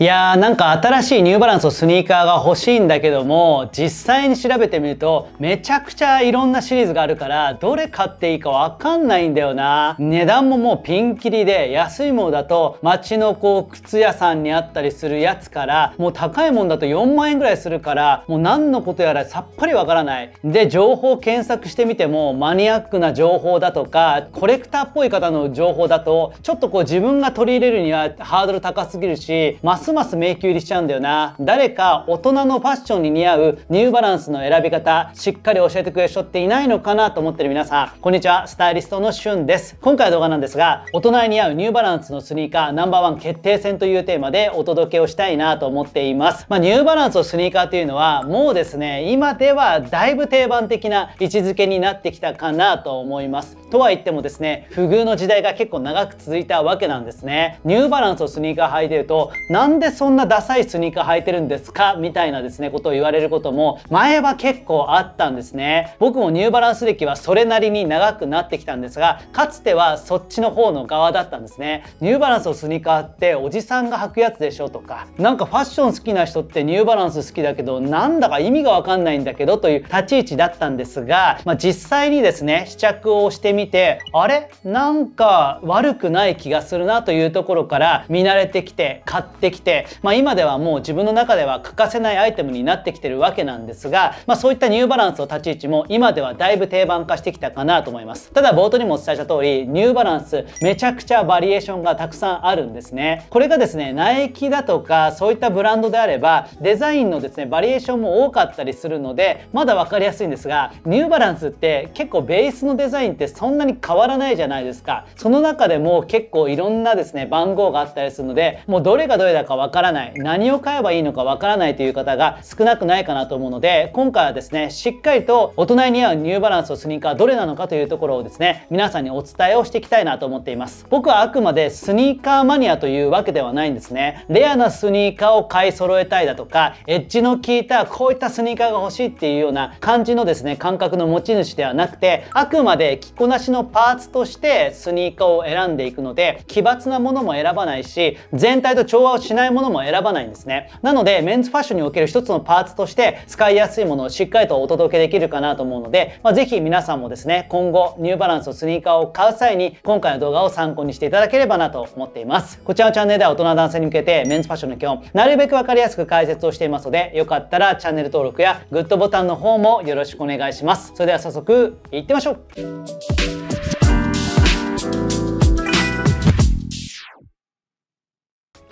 いやーなんか新しいニューバランスのスニーカーが欲しいんだけども実際に調べてみるとめちゃくちゃいろんなシリーズがあるからどれ買っていいかわかんないんだよな値段ももうピンキリで安いものだと街のこう靴屋さんにあったりするやつからもう高いもんだと4万円ぐらいするからもう何のことやらさっぱりわからないで情報検索してみてもマニアックな情報だとかコレクターっぽい方の情報だとちょっとこう自分が取り入れるにはハードル高すぎるしますますます迷宮入りしちゃうんだよな。誰か大人のファッションに似合うニューバランスの選び方、しっかり教えてくれる人っていないのかなと思ってる皆さん、こんにちは、スタイリストのしゅんです。今回の動画なんですが、大人に似合うニューバランスのスニーカーナンバーワン決定戦というテーマでお届けをしたいなと思っています。まあ、ニューバランスのスニーカーというのは、もうですね、今ではだいぶ定番的な位置づけになってきたかなと思います。とは言ってもですね、不遇の時代が結構長く続いたわけなんですね。ニューバランスのスニーカー履いてると、でそんなダサいスニーカー履いてるんですかみたいなですね、ことを言われることも、前は結構あったんですね。僕もニューバランス歴はそれなりに長くなってきたんですが、かつてはそっちの方の側だったんですね。ニューバランスのスニーカーっておじさんが履くやつでしょとか、なんかファッション好きな人ってニューバランス好きだけど、なんだか意味がわかんないんだけどという立ち位置だったんですが、まあ、実際にですね、試着をしてみて、あれなんか悪くない気がするなというところから見慣れてきて買ってきてて、まあ、今ではもう自分の中では欠かせないアイテムになってきてるわけなんですが、まあ、そういったニューバランスの立ち位置も今ではだいぶ定番化してきたかなと思いますただ冒頭にもお伝えした通りニューバランスめちゃくちゃバリエーションがたくさんあるんですねこれがですねナイキだとかそういったブランドであればデザインのですねバリエーションも多かったりするのでまだ分かりやすいんですがニューバランスって結構ベースのデザインってそんなに変わらないじゃないですかその中でも結構いろんなですね番号があったりするのでもうどれがどれだかわからない何を買えばいいのかわからないという方が少なくないかなと思うので今回はですねしっかりと大人に合うニューバランスのスニーカーどれなのかというところをですね皆さんにお伝えをしていきたいなと思っています僕はあくまでスニーカーマニアというわけではないんですねレアなスニーカーを買い揃えたいだとかエッジの効いたこういったスニーカーが欲しいっていうような感じのですね感覚の持ち主ではなくてあくまで着こなしのパーツとしてスニーカーを選んでいくので奇抜なものも選ばないし全体と調和をしないものも選ばないんですね。なので、メンズファッションにおける一つのパーツとして、使いやすいものをしっかりとお届けできるかなと思うので、まあ、ぜひ皆さんもですね、今後、ニューバランスのスニーカーを買う際に、今回の動画を参考にしていただければなと思っています。こちらのチャンネルでは大人男性に向けて、メンズファッションの基本、なるべくわかりやすく解説をしていますので、よかったらチャンネル登録やグッドボタンの方もよろしくお願いします。それでは早速、いってみましょう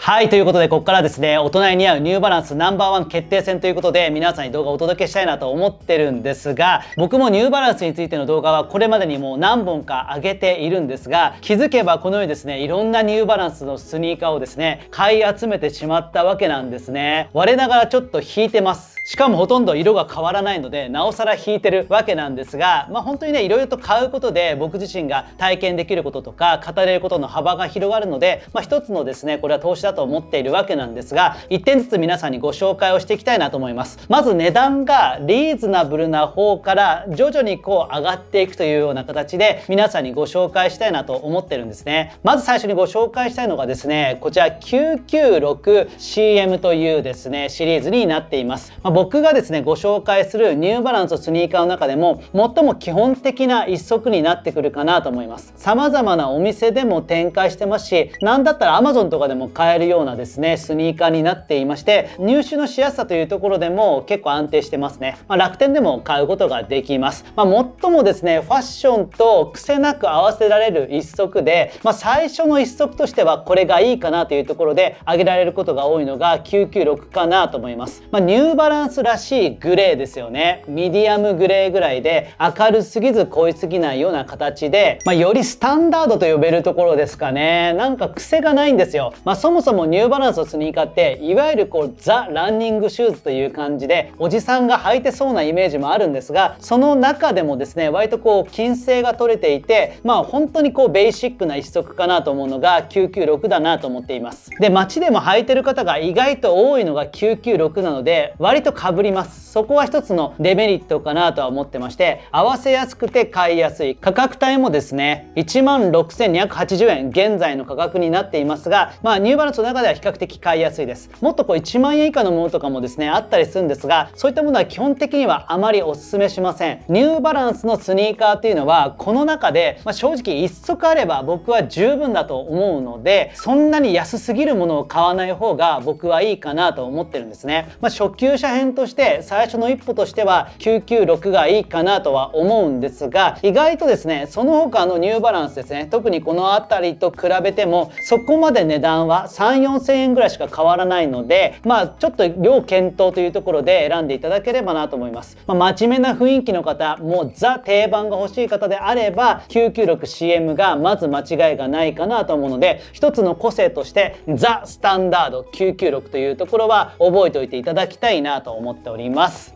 はい、ということで、ここからですね、大人に似合うニューバランスナンバーワン決定戦ということで、皆さんに動画をお届けしたいなと思ってるんですが、僕もニューバランスについての動画はこれまでにもう何本か上げているんですが、気づけばこのようにですね、いろんなニューバランスのスニーカーをですね、買い集めてしまったわけなんですね。我ながらちょっと引いてます。しかもほとんど色が変わらないので、なおさら引いてるわけなんですが、まあ本当にね、いろいろと買うことで僕自身が体験できることとか、語れることの幅が広がるので、まあ一つのですね、これは投資だと思っているわけなんですが1点ずつ皆さんにご紹介をしていきたいなと思いますまず値段がリーズナブルな方から徐々にこう上がっていくというような形で皆さんにご紹介したいなと思ってるんですねまず最初にご紹介したいのがですねこちら 996CM というですねシリーズになっています、まあ、僕がですねご紹介するニューバランススニーカーの中でも最も基本的な一足になってくるかなと思います様々なお店でも展開してますし何だったら Amazon とかでも買えるるようなですねスニーカーになっていまして入手のしやすさというところでも結構安定してますね、まあ、楽天でも買うことができます、まあ、最もですねファッションと癖なく合わせられる一足で、まあ、最初の一足としてはこれがいいかなというところで挙げられることが多いのが996かなと思います、まあ、ニューバランスらしいグレーですよねミディアムグレーぐらいで明るすぎず濃いすぎないような形で、まあ、よりスタンダードと呼べるところですかねなんか癖がないんですよ、まあ、そもそももニューバランスのスニーカーっていわゆるこうザ・ランニングシューズという感じでおじさんが履いてそうなイメージもあるんですがその中でもですね割とこう均整が取れていてまあ本当にこうベーシックな一足かなと思うのが996だなと思っていますで街でも履いてる方が意外と多いのが996なので割とかぶりますそこは一つのデメリットかなとは思ってまして合わせやすくて買いやすい価格帯もですね1 6280円現在の価格になっていますがまあニューバランスの中では比較的買いやすいですもっとこう1万円以下のものとかもですねあったりするんですがそういったものは基本的にはあまりおすすめしませんニューバランスのスニーカーというのはこの中で、まあ、正直1足あれば僕は十分だと思うのでそんなに安すぎるものを買わない方が僕はいいかなと思ってるんですね、まあ、初級者編として最初の一歩としては996がいいかなとは思うんですが意外とですねその他のニューバランスですね特にこの辺りと比べてもそこまで値段は3 3 4 0円ぐらいしか変わらないのでまあちょっと量検討というところで選んでいただければなと思います、まあ、真面目な雰囲気の方もうザ定番が欲しい方であれば 996CM がまず間違いがないかなと思うので一つの個性としてザ・スタンダード996というところは覚えておいていただきたいなと思っております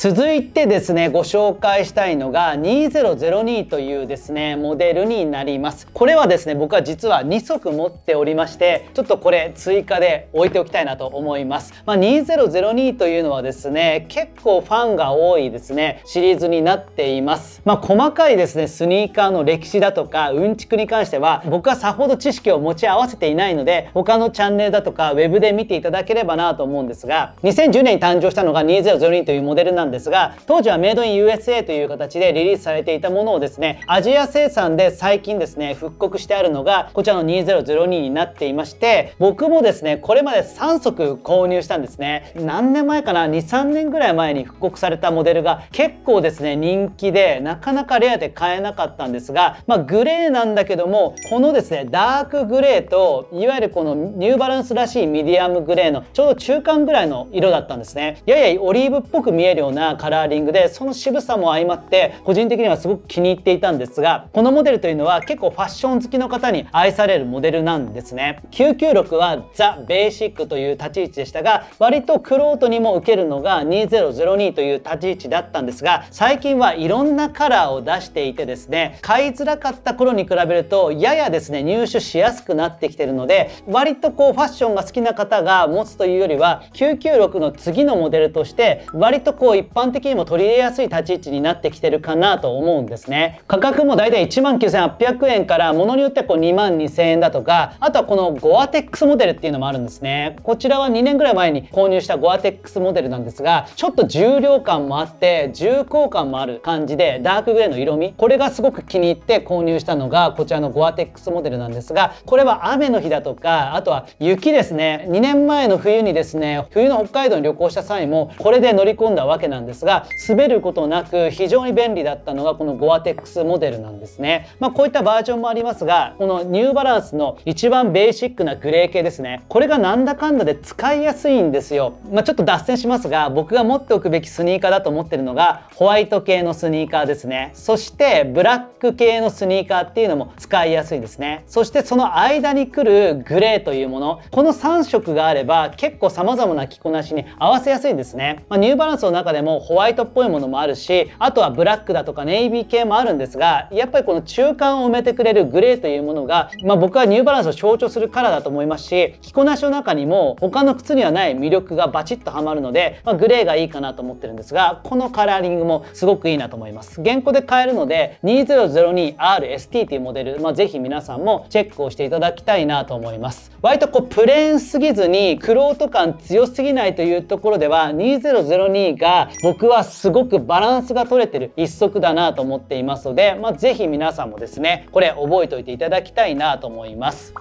続いてですねご紹介したいのが2002というですねモデルになりますこれはですね僕は実は2足持っておりましてちょっとこれ追加で置いておきたいなと思います、まあ、2002というのはですね結構ファンが多いですねシリーズになっていますまあ、細かいですねスニーカーの歴史だとかうんちくに関しては僕はさほど知識を持ち合わせていないので他のチャンネルだとか web で見ていただければなと思うんですが2010年に誕生したのが2002というモデルなんですですが当時はメイドイン USA という形でリリースされていたものをですねアジア生産で最近ですね復刻してあるのがこちらの2002になっていまして僕もですねこれまで3足購入したんですね何年前かな23年ぐらい前に復刻されたモデルが結構ですね人気でなかなかレアで買えなかったんですがまあ、グレーなんだけどもこのですねダークグレーといわゆるこのニューバランスらしいミディアムグレーのちょうど中間ぐらいの色だったんですねややオリーブっぽく見えるようななカラーリングでその渋さも相まって個人的にはすごく気に入っていたんですがこのモデルというのは結構ファッション好きの方に愛されるモデルなんですね996はザ・ベーシックという立ち位置でしたが割とクロートにも受けるのが2002という立ち位置だったんですが最近はいろんなカラーを出していてですね買いづらかった頃に比べるとややですね入手しやすくなってきてるので割とこうファッションが好きな方が持つというよりは996の次のモデルとして割とこう一般的にも取り入れやすい立ち位置になってきてるかなと思うんですね価格も大体1 9800円から物によってこう2万2000円だとかあとはこのゴアテックスモデルっていうのもあるんですねこちらは2年ぐらい前に購入したゴアテックスモデルなんですがちょっと重量感もあって重厚感もある感じでダークグレーの色味これがすごく気に入って購入したのがこちらのゴアテックスモデルなんですがこれは雨の日だとかあとは雪ですね2年前の冬にですね冬の北海道に旅行した際もこれで乗り込んだわけなんですが滑ることなく非常に便利だったのがこのゴアテックスモデルなんですね、まあ、こういったバージョンもありますがこのニューバランスの一番ベーシックなグレー系ですねこれがなんだかんだで使いやすいんですよ、まあ、ちょっと脱線しますが僕が持っておくべきスニーカーだと思ってるのがホワイト系のスニーカーですねそしてブラック系のスニーカーっていうのも使いやすいですねそしてその間に来るグレーというものこの3色があれば結構様々な着こなしに合わせやすいですね、まあ、ニューバランスの中ででもホワイトっぽいものもあるしあとはブラックだとかネイビー系もあるんですがやっぱりこの中間を埋めてくれるグレーというものが、まあ、僕はニューバランスを象徴するカラーだと思いますし着こなしの中にも他の靴にはない魅力がバチッとはまるので、まあ、グレーがいいかなと思ってるんですがこのカラーリングもすごくいいなと思います原稿で買えるので 2002RST というモデル、まあ、ぜひ皆さんもチェックをしていただきたいなと思います割とこうプレーンすぎずにクロート感強すぎないというところでは2002が僕はすごくバランスが取れてる一足だなと思っていますので、まあ、是非皆さんもですねこれ覚えておいていただきたいなと思います。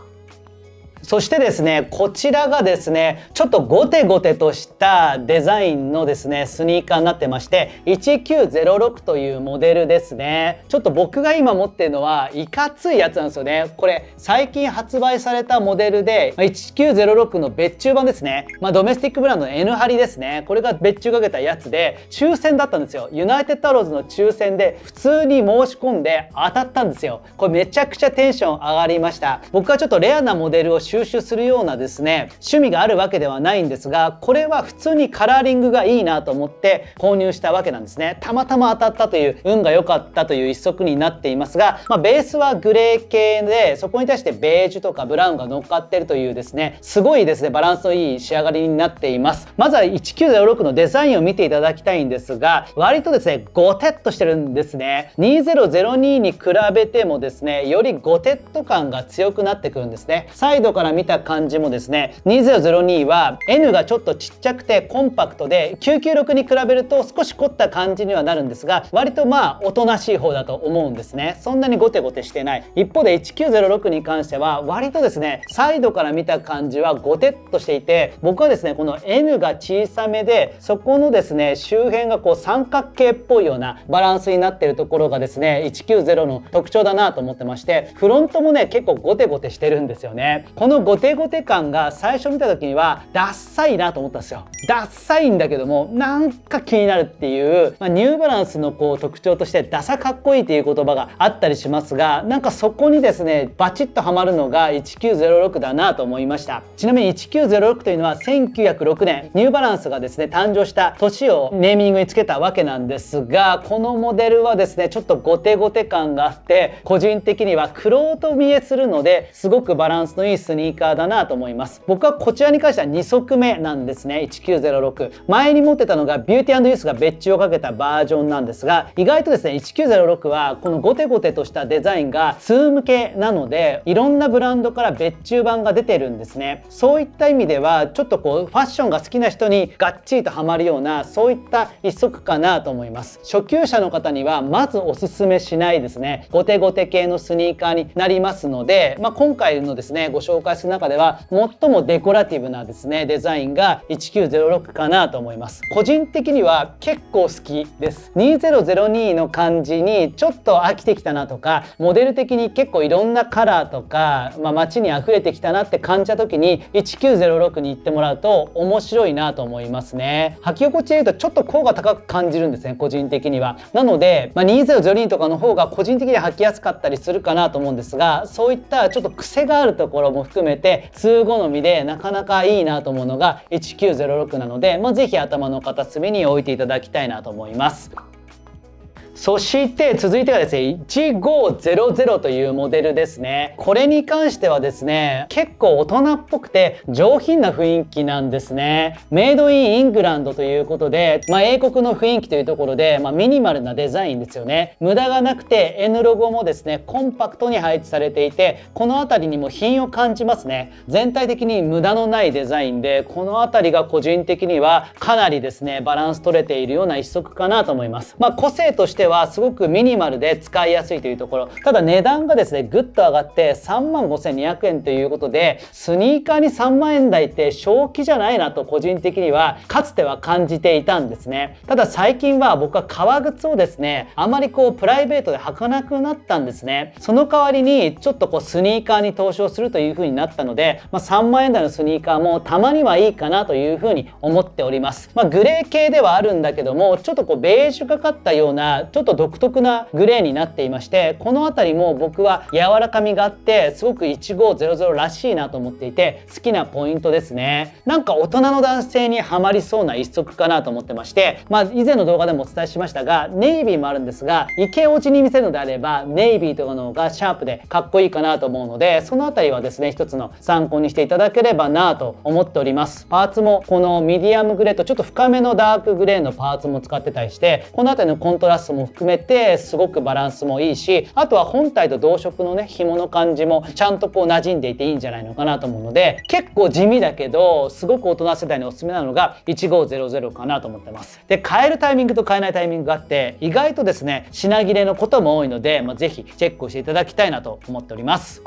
そしてですね、こちらがですね、ちょっとゴテゴテとしたデザインのですね、スニーカーになってまして、1906というモデルですね。ちょっと僕が今持ってるのは、いかついやつなんですよね。これ、最近発売されたモデルで、1906の別注版ですね。まあ、ドメスティックブランドの N ハリですね。これが別注かけたやつで、抽選だったんですよ。ユナイテッドアローズの抽選で、普通に申し込んで当たったんですよ。これめちゃくちゃテンション上がりました。僕はちょっとレアなモデルを収集するようなですね趣味があるわけではないんですがこれは普通にカラーリングがいいなと思って購入したわけなんですねたまたま当たったという運が良かったという一足になっていますが、まあ、ベースはグレー系でそこに対してベージュとかブラウンが乗っかってるというですねすごいですねバランスのいい仕上がりになっていますまずは1906のデザインを見ていただきたいんですが割とですねゴテッとしてるんですね2002に比べてもですねよりゴテッと感が強くなってくるんですねサイドから見た感じもですね2002は N がちょっとちっちゃくてコンパクトで996に比べると少し凝った感じにはなるんですが割とまあおとなしい方だと思うんですねそんなにゴテゴテしてない一方で1906に関しては割とですねサイドから見た感じはゴテッとしていて僕はですねこの N が小さめでそこのですね周辺がこう三角形っぽいようなバランスになってるところがですね190の特徴だなと思ってましてフロントもね結構ゴテゴテしてるんですよねこのゴテゴテ感が最初見た時にはダッサいなと思ったんですよダッサいんだけどもなんか気になるっていう、まあ、ニューバランスのこう特徴としてダサかっこいいっていう言葉があったりしますがなんかそこにですねバチッとはまるのが1906だなと思いましたちなみに1906というのは1906年ニューバランスがですね誕生した年をネーミングにつけたわけなんですがこのモデルはですねちょっとゴテゴテ感があって個人的にはクロート見えするのですごくバランスのいいスニーニーカーだなと思います僕はこちらに関しては2足目なんですね1906前に持ってたのがビューティーユースが別注をかけたバージョンなんですが意外とですね1906はこのゴテゴテとしたデザインがツー向けなのでいろんなブランドから別注版が出てるんですねそういった意味ではちょっとこうファッションが好きな人にがっちりとハマるようなそういった一足かなと思います初級者の方にはまずおすすめしないですねゴテゴテ系のスニーカーになりますので、まあ、今回のですねご紹介介する中では最もデコラティブなですねデザインが1906かなと思います個人的には結構好きです2002の感じにちょっと飽きてきたなとかモデル的に結構いろんなカラーとか、まあ、街に溢れてきたなって感じた時に1906に行ってもらうと面白いなと思いますね履き心地で言うとちょっと甲が高く感じるんですね個人的にはなので、まあ、2002とかの方が個人的には履きやすかったりするかなと思うんですがそういったちょっと癖があるところも含含めて通好みでなかなかいいなと思うのが1906なので、まあ、是非頭の片隅に置いていただきたいなと思います。そして続いてはですね1500というモデルですねこれに関してはですね結構大人っぽくて上品な雰囲気なんですねメイドインイングランドということで、まあ、英国の雰囲気というところで、まあ、ミニマルなデザインですよね無駄がなくて N ロゴもですねコンパクトに配置されていてこの辺りにも品を感じますね全体的に無駄のないデザインでこの辺りが個人的にはかなりですねバランス取れているような一足かなと思いますまあ、個性としてはすごくミニマルで使いやすいというところただ値段がですねぐっと上がって3万5200円ということでスニーカーに3万円台って正気じゃないなと個人的にはかつては感じていたんですねただ最近は僕は革靴をですねあまりこうプライベートで履かなくなったんですねその代わりにちょっとこうスニーカーに投資をするという風になったので、まあ、3万円台のスニーカーもたまにはいいかなという風に思っておりますまあ、グレー系ではあるんだけどもちょっとこうベージュかかったようなちょょっと独特なグレーになっていましてこの辺りも僕は柔らかみがあってすごく1500らしいなと思っていて好きなポイントですねなんか大人の男性にはまりそうな一足かなと思ってましてまあ以前の動画でもお伝えしましたがネイビーもあるんですがイケオジに見せるのであればネイビーとかの方がシャープでかっこいいかなと思うのでその辺りはですね一つの参考にしていただければなと思っておりますパーツもこのミディアムグレーとちょっと深めのダークグレーのパーツも使ってたりしてこの辺りのコントラストも含めてすごくバランスもいいしあとは本体と同色のね紐の感じもちゃんとこう馴染んでいていいんじゃないのかなと思うので結構地味だけどすごく大人世代におすすめなのが1500かなと思ってますで買えるタイミングと買えないタイミングがあって意外とですね品切れのことも多いので、まあ、是非チェックをしていただきたいなと思っております。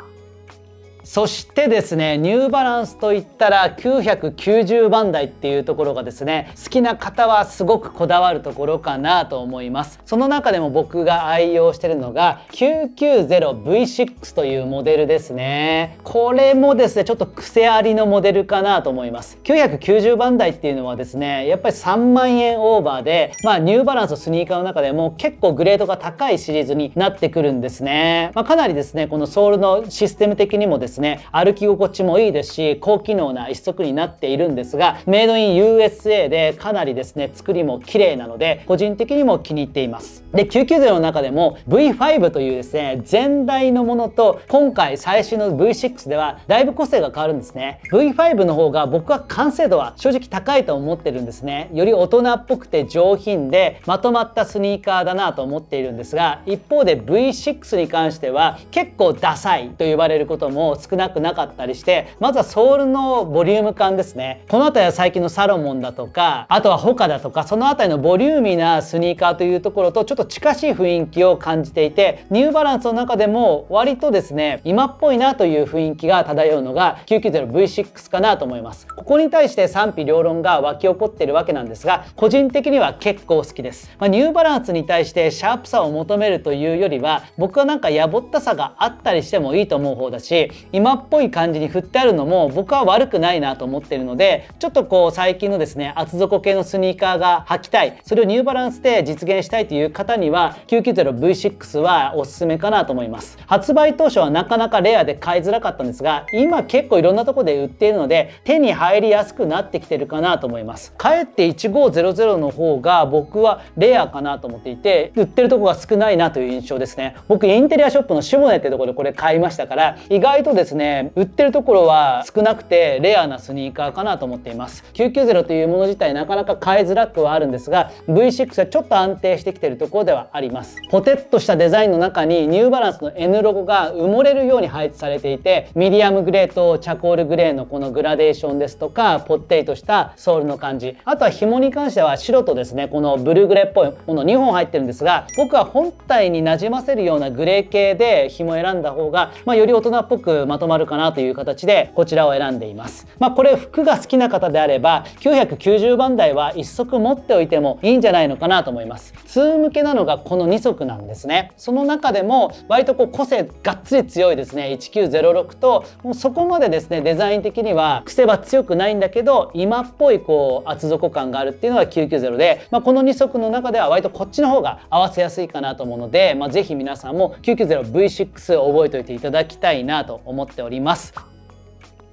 そしてですねニューバランスといったら990番台っていうところがですね好きな方はすごくこだわるところかなと思いますその中でも僕が愛用してるのが 990V6 というモデルですねこれもですねちょっと癖ありのモデルかなと思います990番台っていうのはですねやっぱり3万円オーバーでまあニューバランスのスニーカーの中でも結構グレードが高いシリーズになってくるんですね、まあ、かなりですねこのソールのシステム的にもですねですね歩き心地もいいですし高機能な一足になっているんですがメイドイン USA でかなりですね作りも綺麗なので個人的にも気に入っていますで990の中でも V5 というですね前代のものと今回最新の V6 ではだいぶ個性が変わるんですね V5 の方が僕は完成度は正直高いと思ってるんですねより大人っぽくて上品でまとまったスニーカーだなと思っているんですが一方で V6 に関しては結構ダサいと呼ばれることも少なくなかったりしてまずはソールのボリューム感ですねこの辺りは最近のサロモンだとかあとはホカだとかその辺りのボリューミーなスニーカーというところとちょっと近しい雰囲気を感じていてニューバランスの中でも割とですね今っぽいなという雰囲気が漂うのが 990V6 かなと思いますここに対して賛否両論が湧き起こっているわけなんですが個人的には結構好きです、まあ、ニューバランスに対してシャープさを求めるというよりは僕はなんかやぼったさがあったりしてもいいと思う方だし今っぽい感じに振ってあるのも僕は悪くないなと思ってるのでちょっとこう最近のですね厚底系のスニーカーが履きたいそれをニューバランスで実現したいという方には 990V6 はおすすめかなと思います発売当初はなかなかレアで買いづらかったんですが今結構いろんなとこで売っているので手に入りやすくなってきてるかなと思いますかえって1500の方が僕はレアかなと思っていて売ってるとこが少ないなという印象ですね僕インテリアショップのシュボネってとこでこれ買いましたから意外とですですね売ってるところは少なくてレアなスニーカーかなと思っています990というもの自体なかなか買いづらくはあるんですが V6 はちょっと安定してきてるところではありますポテッとしたデザインの中にニューバランスの N ロゴが埋もれるように配置されていてミディアムグレーとチャコールグレーのこのグラデーションですとかぽってりとしたソールの感じあとは紐に関しては白とですねこのブルーグレーっぽいもの2本入ってるんですが僕は本体になじませるようなグレー系で紐選んだ方が、まあ、より大人っぽくまとまるかなという形でこちらを選んでいます。まあ、これ服が好きな方であれば990番台は1足持っておいてもいいんじゃないのかなと思います。2向けなのがこの2足なんですね。その中でも割とこう個性がっつり強いですね1906ともうそこまでですねデザイン的には癖は強くないんだけど今っぽいこう厚底感があるっていうのが990で、まあ、この2足の中では割とこっちの方が合わせやすいかなと思うので、まあ、是非皆さんも 990V6 覚えておいていただきたいなと思います。思っております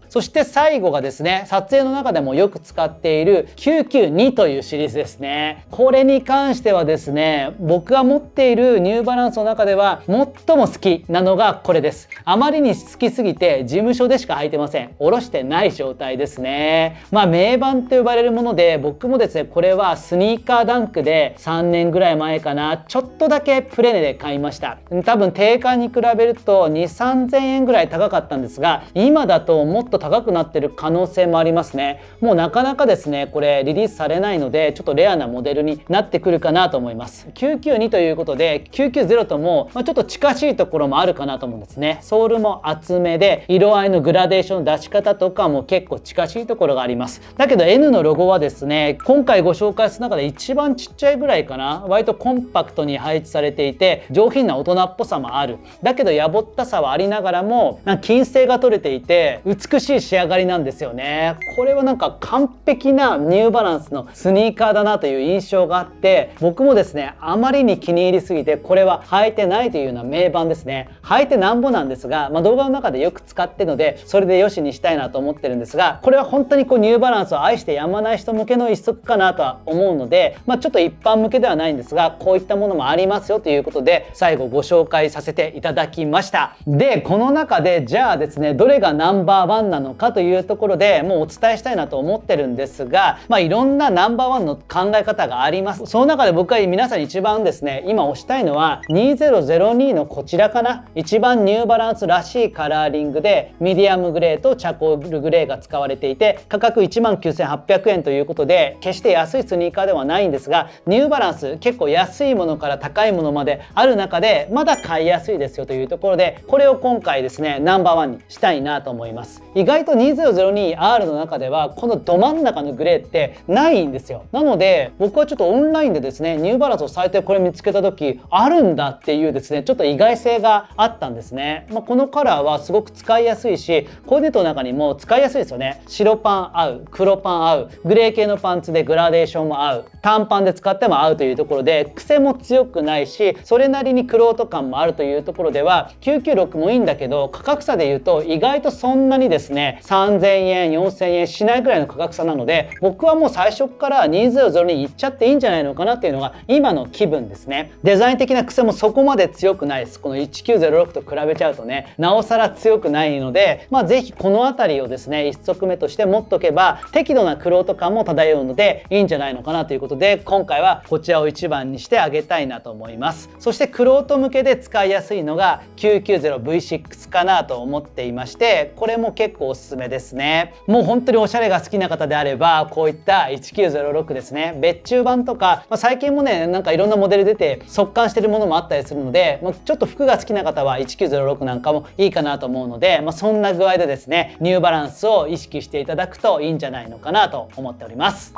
そして最後がですね、撮影の中でもよく使っている992というシリーズですね。これに関してはですね、僕が持っているニューバランスの中では最も好きなのがこれです。あまりに好きすぎて事務所でしか履いてません。下ろしてない状態ですね。まあ名盤と呼ばれるもので、僕もですね、これはスニーカーダンクで3年ぐらい前かな、ちょっとだけプレネで買いました。多分定価に比べると2、3000円ぐらい高かったんですが、今だともっとと高くなってる可能性もありますねもうなかなかですねこれリリースされないのでちょっとレアなモデルになってくるかなと思います992ということで990とも、まちょっと近しいところもあるかなと思うんですねソールも厚めで色合いのグラデーションの出し方とかも結構近しいところがありますだけど N のロゴはですね今回ご紹介する中で一番ちっちゃいぐらいかな割とコンパクトに配置されていて上品な大人っぽさもあるだけどやぼったさはありながらも金星が取れていて美ししい仕上がりなんですよねこれはなんか完璧なニューバランスのスニーカーだなという印象があって僕もですねあまりに気に入りすぎてこれは履いてないというような名盤ですね履いてなんぼなんですが、まあ、動画の中でよく使ってるのでそれでよしにしたいなと思ってるんですがこれは本当にこうニューバランスを愛してやまない人向けの一足かなとは思うので、まあ、ちょっと一般向けではないんですがこういったものもありますよということで最後ご紹介させていただきましたでこの中でじゃあですねどれがナンバーワンなのかというところでもうお伝えしたいなと思ってるんですが、まあ、いろんなナンバーワンの考え方がありますその中で僕は皆さん一番ですね今押したいのは2002のこちらかな一番ニューバランスらしいカラーリングでミディアムグレーとチャコールグレーが使われていて価格19,800円ということで決して安いスニーカーではないんですがニューバランス結構安いものから高いものまである中でまだ買いやすいですよというところでこれを今回ですねナンバーワンにしたいなと思います意外と 2002R の中ではこのど真ん中のグレーってないんですよなので僕はちょっとオンラインでですねニューバランスを最低これ見つけた時あるんだっていうですねちょっと意外性があったんですね、まあ、このカラーはすごく使いやすいしコーディネートの中にも使いやすいですよね白パン合う黒パン合うグレー系のパンツでグラデーションも合う短パンで使っても合うというところで癖も強くないしそれなりにクロート感もあるというところでは996もいいんだけど価格差で言うと意外とそんなにですねね、3000円、4000円しないぐらいの価格差なので、僕はもう最初から200に行っちゃっていいんじゃないのかなっていうのが今の気分ですね。デザイン的な癖もそこまで強くないです。この1906と比べちゃうとね、なおさら強くないので、まあ是非この辺りをですね、1足目として持っとけば、適度なクロート感も漂うので、いいんじゃないのかなということで、今回はこちらを1番にしてあげたいなと思います。そしてクロー向けで使いやすいのが 990V6 かなと思っていまして、これも結構おすすめですねもう本当におしゃれが好きな方であればこういった1906ですね別注版とか、まあ、最近もねなんかいろんなモデル出て速乾してるものもあったりするので、まあ、ちょっと服が好きな方は1906なんかもいいかなと思うので、まあ、そんな具合でですねニューバランスを意識していただくといいんじゃないのかなと思っております。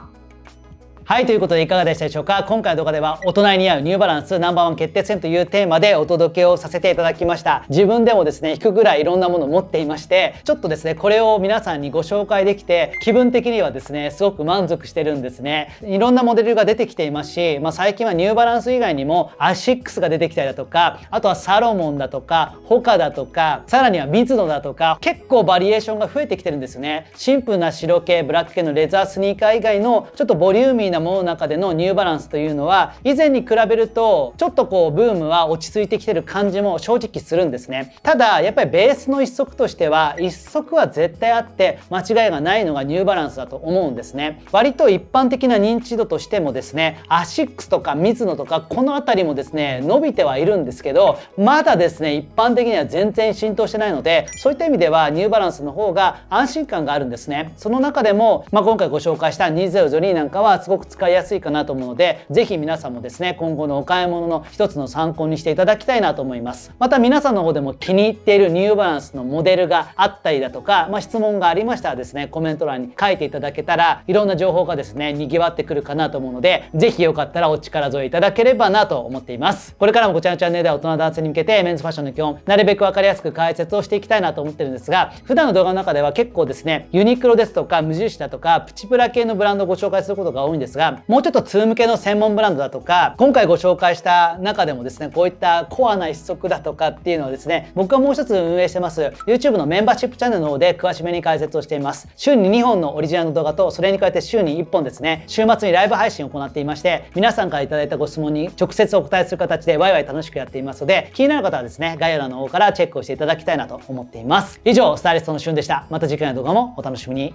はいということでいかがでしたでしょうか今回の動画では大人に合うニューバランスナンバーワン決定戦というテーマでお届けをさせていただきました自分でもですね引くぐらいいろんなものを持っていましてちょっとですねこれを皆さんにご紹介できて気分的にはですねすごく満足してるんですねいろんなモデルが出てきていますし、まあ、最近はニューバランス以外にもアシックスが出てきたりだとかあとはサロモンだとかホカだとかさらにはミズノだとか結構バリエーションが増えてきてるんですねシンプルな白系ブラック系のレザースニーカー以外のちょっとボリューミーな思う中でのニューバランスというのは以前に比べるとちょっとこうブームは落ち着いてきてる感じも正直するんですねただやっぱりベースの一足としては一足は絶対あって間違いがないのがニューバランスだと思うんですね割と一般的な認知度としてもですねアシックスとかミズノとかこの辺りもですね伸びてはいるんですけどまだですね一般的には全然浸透してないのでそういった意味ではニューバランスの方が安心感があるんですねその中でも、まあ、今回ご紹介した202なんかはすごくく使いやすいかなと思うので、ぜひ皆さんもですね、今後のお買い物の一つの参考にしていただきたいなと思います。また皆さんの方でも気に入っているニューバランスのモデルがあったりだとか、まあ、質問がありましたらですね、コメント欄に書いていただけたら、いろんな情報がですね、賑わってくるかなと思うので、ぜひよかったらお力添えいただければなと思っています。これからもこちらのチャンネルでは大人男性に向けてメンズファッションの基本、なるべく分かりやすく解説をしていきたいなと思ってるんですが、普段の動画の中では結構ですね、ユニクロですとか無印だとかプチプラ系のブランドをご紹介することが多いんですですが、もうちょっと通向けの専門ブランドだとか、今回ご紹介した中でもですね、こういったコアな一足だとかっていうのをですね、僕はもう一つ運営してます、YouTube のメンバーシップチャンネルの方で詳しめに解説をしています。週に2本のオリジナルの動画と、それに加えて週に1本ですね、週末にライブ配信を行っていまして、皆さんから頂いたご質問に直接お答えする形でワイワイ楽しくやっていますので、気になる方はですね、概要欄の方からチェックをしていただきたいなと思っています。以上、スタイリストのしゅんでした。また次回の動画もお楽しみに。